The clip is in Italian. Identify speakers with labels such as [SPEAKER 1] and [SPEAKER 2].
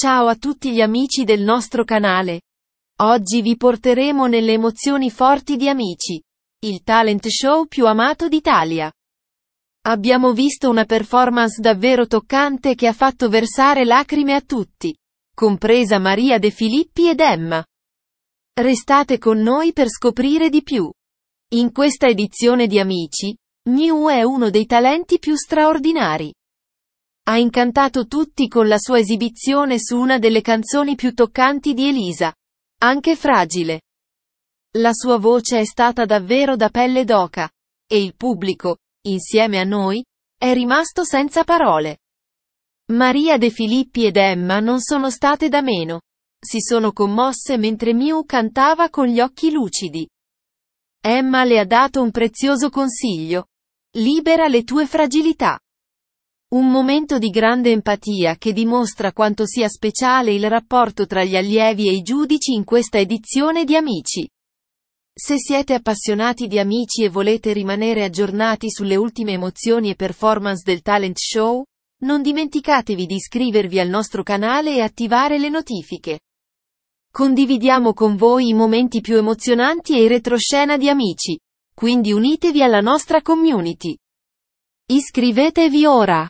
[SPEAKER 1] Ciao a tutti gli amici del nostro canale. Oggi vi porteremo nelle emozioni forti di Amici, il talent show più amato d'Italia. Abbiamo visto una performance davvero toccante che ha fatto versare lacrime a tutti, compresa Maria De Filippi ed Emma. Restate con noi per scoprire di più. In questa edizione di Amici, New è uno dei talenti più straordinari. Ha incantato tutti con la sua esibizione su una delle canzoni più toccanti di Elisa. Anche fragile. La sua voce è stata davvero da pelle d'oca. E il pubblico, insieme a noi, è rimasto senza parole. Maria De Filippi ed Emma non sono state da meno. Si sono commosse mentre Miu cantava con gli occhi lucidi. Emma le ha dato un prezioso consiglio. Libera le tue fragilità. Un momento di grande empatia che dimostra quanto sia speciale il rapporto tra gli allievi e i giudici in questa edizione di Amici. Se siete appassionati di Amici e volete rimanere aggiornati sulle ultime emozioni e performance del talent show, non dimenticatevi di iscrivervi al nostro canale e attivare le notifiche. Condividiamo con voi i momenti più emozionanti e i retroscena di Amici. Quindi unitevi alla nostra community. Iscrivetevi ora!